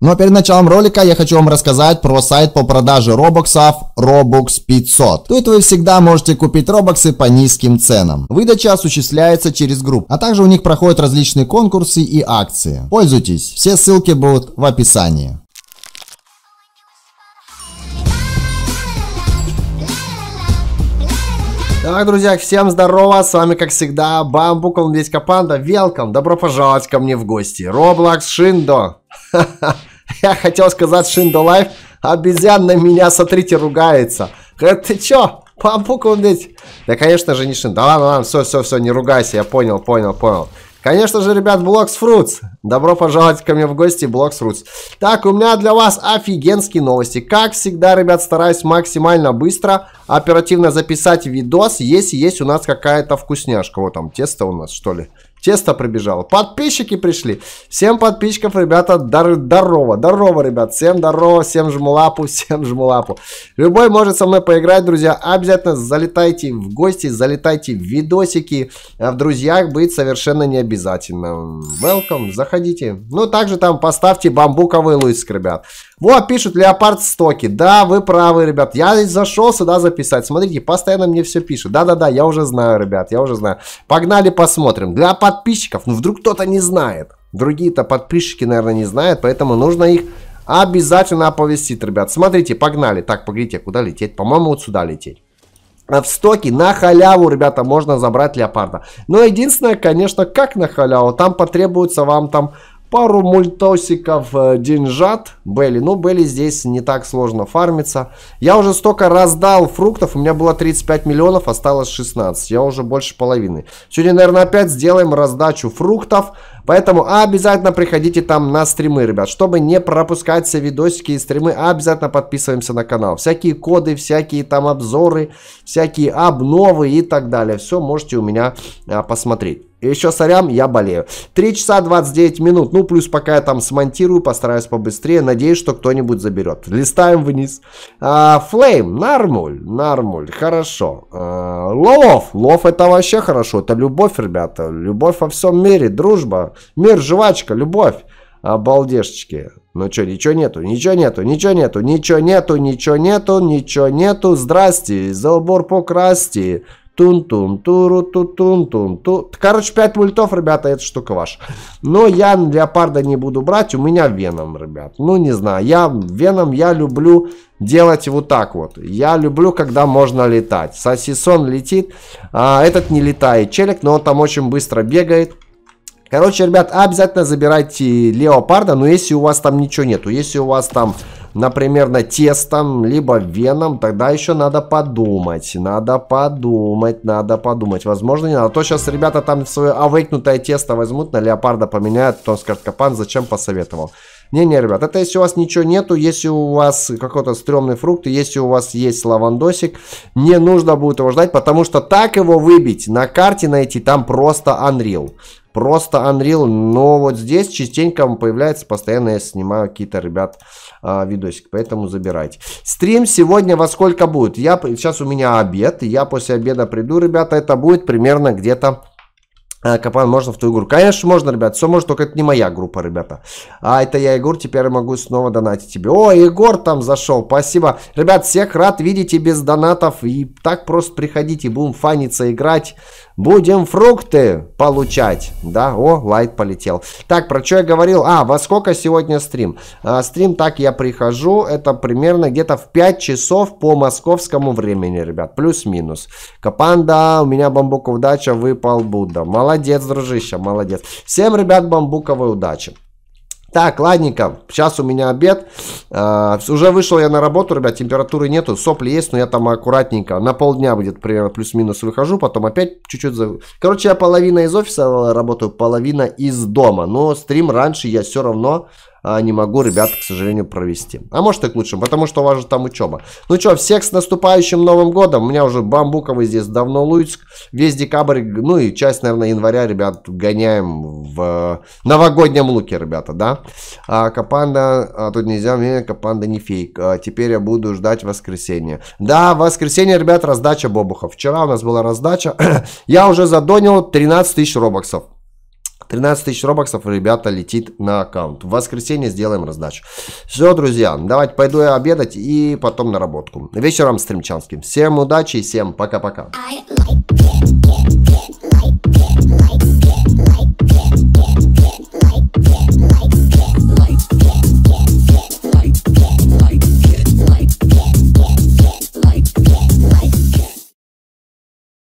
Но ну, а перед началом ролика я хочу вам рассказать про сайт по продаже робоксов Robux 500. Тут вы всегда можете купить робоксы по низким ценам. Выдача осуществляется через группу, а также у них проходят различные конкурсы и акции. Пользуйтесь, все ссылки будут в описании. Так, друзья, всем здорово, с вами, как всегда, Бамбук, он Панда, Велком, добро пожаловать ко мне в гости, Роблокс Шиндо. Я хотел сказать Шиндо Лайф. Обезьян на меня, смотрите, ругается. Говорит, ты чё? Побукал ведь. Да, конечно же, не Шиндо. Да ладно, ладно, все, все, все, не ругайся. Я понял, понял, понял. Конечно же, ребят, Блокс Фрутс. Добро пожаловать ко мне в гости, Блокс Фрутс. Так, у меня для вас офигенские новости. Как всегда, ребят, стараюсь максимально быстро оперативно записать видос, если есть у нас какая-то вкусняшка. Вот там тесто у нас, что ли. Тесто прибежало. Подписчики пришли. Всем подписчиков, ребята, дар здорово. Здорово, ребят. Всем здорово, всем жму лапу, всем жму лапу. Любой может со мной поиграть, друзья. Обязательно залетайте в гости, залетайте в видосики. А в друзьях быть совершенно не обязательно. Welcome, заходите. Ну, также там поставьте бамбуковый лыск, ребят. Вот, пишут Леопард Стоки. Да, вы правы, ребят. Я зашел сюда записать писать. Смотрите, постоянно мне все пишут. Да-да-да, я уже знаю, ребят, я уже знаю. Погнали посмотрим. Для подписчиков, ну вдруг кто-то не знает. Другие-то подписчики, наверное, не знают, поэтому нужно их обязательно оповестить, ребят. Смотрите, погнали. Так, погодите, куда лететь? По-моему, вот сюда лететь. А в стоке на халяву, ребята, можно забрать леопарда. Но единственное, конечно, как на халяву, там потребуется вам там пару мультосиков э, деньжат Белли. Ну, Белли здесь не так сложно фармиться. Я уже столько раздал фруктов, у меня было 35 миллионов, осталось 16. Я уже больше половины. Сегодня, наверное, опять сделаем раздачу фруктов. Поэтому обязательно приходите там на стримы, ребят. Чтобы не пропускать все видосики и стримы, обязательно подписываемся на канал. Всякие коды, всякие там обзоры, всякие обновы и так далее. Все можете у меня а, посмотреть. Еще сорям, я болею. 3 часа 29 минут. Ну, плюс пока я там смонтирую, постараюсь побыстрее. Надеюсь, что кто-нибудь заберет. Листаем вниз. А, флейм, нормуль, нормуль, хорошо. А, лов, лов это вообще хорошо. Это любовь, ребята. Любовь во всем мире, дружба. Мир, жвачка, любовь. Обалдешечки. Ну что, ничего нету, ничего нету, ничего нету, ничего нету, ничего нету, ничего нету. Здрасте, забор покрасти. Тун-тун-туру-ту-тун-тун-ту. Короче, 5 мультов, ребята, эта штука ваша. Но я леопарда не буду брать, у меня веном, ребят. Ну, не знаю, я веном, я люблю делать вот так вот. Я люблю, когда можно летать. Сосисон летит, а этот не летает челик, но он там очень быстро бегает. Короче, ребят, обязательно забирайте леопарда, но если у вас там ничего нету, если у вас там например, на тестом, либо веном, тогда еще надо подумать. Надо подумать, надо подумать. Возможно, не надо. А то сейчас ребята там свое авейкнутое тесто возьмут, на леопарда поменяют, то скажет, Капан, зачем посоветовал. Не-не, ребят, это если у вас ничего нету, если у вас какой-то стрёмный фрукт, если у вас есть лавандосик, не нужно будет его ждать, потому что так его выбить, на карте найти, там просто Unreal. Просто Unreal, но вот здесь частенько появляется, постоянно я снимаю какие-то, ребят, а, видосик, поэтому забирайте. Стрим сегодня во сколько будет? Я, сейчас у меня обед, я после обеда приду, ребята, это будет примерно где-то Э, Капан, можно в ту игру? Конечно, можно, ребят. Все может, только это не моя группа, ребята. А это я, Егор, теперь могу снова донатить тебе. О, Егор там зашел, спасибо. Ребят, всех рад видеть и без донатов. И так просто приходите, будем фаниться, играть. Будем фрукты получать. Да, о, лайт полетел. Так, про что я говорил? А, во сколько сегодня стрим? А, стрим, так я прихожу, это примерно где-то в 5 часов по московскому времени, ребят. Плюс-минус. Капанда, у меня бамбуков дача, выпал Будда. Молодец Молодец, дружище, молодец. Всем, ребят, бамбуковой удачи. Так, ладненько, сейчас у меня обед. А, уже вышел я на работу, ребят, температуры нету, сопли есть, но я там аккуратненько. На полдня будет примерно плюс-минус выхожу, потом опять чуть-чуть... За... Короче, я половина из офиса работаю, половина из дома. Но стрим раньше я все равно а, не могу, ребят, к сожалению, провести. А может и к лучшему, потому что у вас же там учеба. Ну что, всех с наступающим Новым Годом. У меня уже бамбуковый здесь давно Луицк. Весь декабрь, ну и часть, наверное, января, ребят, гоняем в э, новогоднем луке, ребята, да? А, Капанда, а, тут нельзя, мне Капанда не фейк. А, теперь я буду ждать воскресенье. Да, воскресенье, ребят, раздача бобухов. Вчера у нас была раздача. я уже задонил 13 тысяч робоксов. 13 тысяч робоксов, ребята, летит на аккаунт. В воскресенье сделаем раздачу. Все, друзья, давайте пойду я обедать и потом на работку. Вечером стримчанским. Всем удачи и всем пока-пока.